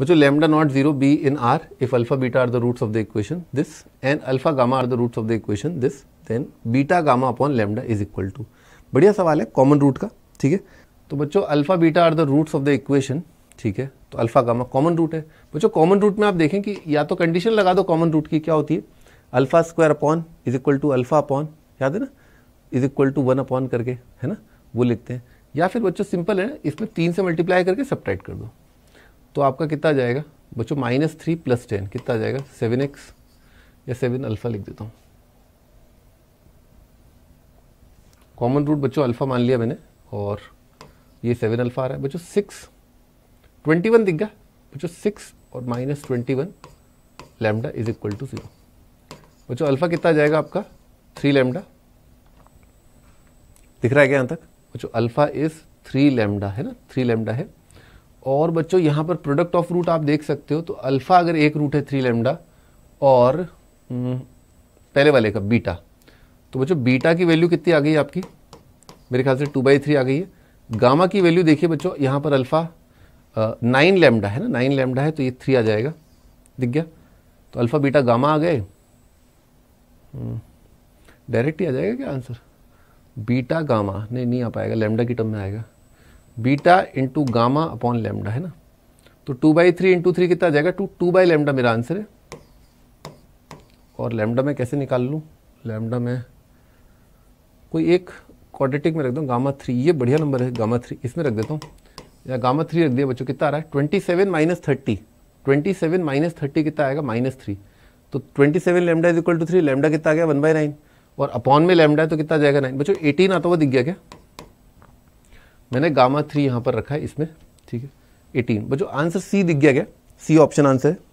बच्चों lambda not zero B in R if alpha beta are the roots of the equation this and alpha gamma are the roots of the equation this then beta gamma upon lambda is equal to बढ़िया सवाल है common root का ठीक है तो बच्चों alpha beta are the roots of the equation ठीक है तो अल्फा गामा कॉमन रूट है बच्चों कॉमन रूट में आप देखें कि या तो कंडीशन लगा दो कॉमन रूट की क्या होती है alpha square upon is equal to alpha upon याद है ना is equal to one upon करके है ना वो लिखते हैं या फिर बच्चों सिंपल है इसमें तीन से मल्टीप्लाई करके सब्ट्रैक्ट कर दो तो आपका कितना जाएगा बच्चों माइनस थ्री प्लस टेन कितना जाएगा सेवन एक्स या सेवन अल्फ़ा लिख देता हूँ कॉमन रूट बच्चों अल्फ़ा मान लिया मैंने और ये सेवन अल्फ़ा आ रहा है बच्चों सिक्स ट्वेंटी वन दिख गया बच्चों सिक्स और minus twenty one lambda is equal to zero बच्चों अल्फ़ा कितना जाएगा आपका थ्री लेमडा दिख रहा है क्या यहाँ तक बच्चों अल्फ़ा इज़ थ्री लेमडा है ना थ्री लेमडा है और बच्चों यहाँ पर प्रोडक्ट ऑफ रूट आप देख सकते हो तो अल्फ़ा अगर एक रूट है थ्री लेमडा और हम्म, पहले वाले का बीटा तो बच्चों बीटा की वैल्यू कितनी आ गई आपकी मेरे ख्याल से टू बाई थ्री आ गई है गामा की वैल्यू देखिए बच्चों यहाँ पर अल्फ़ा नाइन लेमडा है ना नाइन लेमडा है तो ये थ्री आ जाएगा दिख गया तो अल्फ़ा बीटा गामा आ गए डायरेक्ट हम्म, ही आ जाएगा क्या आंसर बीटा गामा नहीं नहीं आ पाएगा लेमडा की टर्म में आएगा beta into gamma upon lambda है ना तो two by three into three कितना जाएगा टू टू बाई लेमडा मेरा आंसर है और लेमडा में कैसे निकाल लूँ लेमडा में कोई एक क्वाड्रेटिक में रख दूँ गामा थ्री ये बढ़िया नंबर है गामा थ्री इसमें रख देता हूँ या गामा थ्री रख दिया बच्चों कितना आ रहा है twenty seven minus thirty twenty seven minus thirty कितना आएगा माइनस थ्री तो twenty seven lambda is equal to three lambda कितना आ गया वन बाई नाइन और अपॉन में लेमडा है तो कितना जाएगा नाइन बच्चों एटीन आता हुआ दिख गया क्या मैंने गामा थ्री यहाँ पर रखा है इसमें ठीक है एटीन बच्चों आंसर सी दिख गया क्या सी ऑप्शन आंसर है